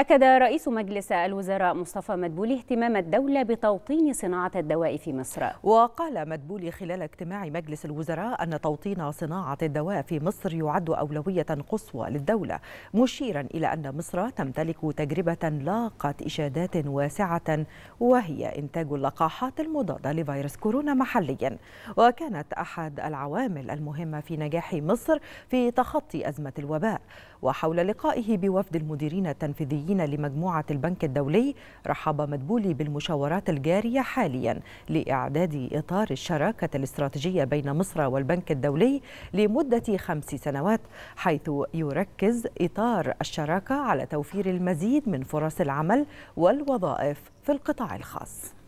أكد رئيس مجلس الوزراء مصطفى مدبولي اهتمام الدولة بتوطين صناعة الدواء في مصر وقال مدبولي خلال اجتماع مجلس الوزراء أن توطين صناعة الدواء في مصر يعد أولوية قصوى للدولة مشيرا إلى أن مصر تمتلك تجربة لاقت إشادات واسعة وهي إنتاج اللقاحات المضادة لفيروس كورونا محليا وكانت أحد العوامل المهمة في نجاح مصر في تخطي أزمة الوباء وحول لقائه بوفد المديرين التنفيذيين الرئيسيين لمجموعة البنك الدولي رحب مدبولي بالمشاورات الجارية حاليا لإعداد إطار الشراكة الاستراتيجية بين مصر والبنك الدولي لمدة خمس سنوات حيث يركز إطار الشراكة على توفير المزيد من فرص العمل والوظائف في القطاع الخاص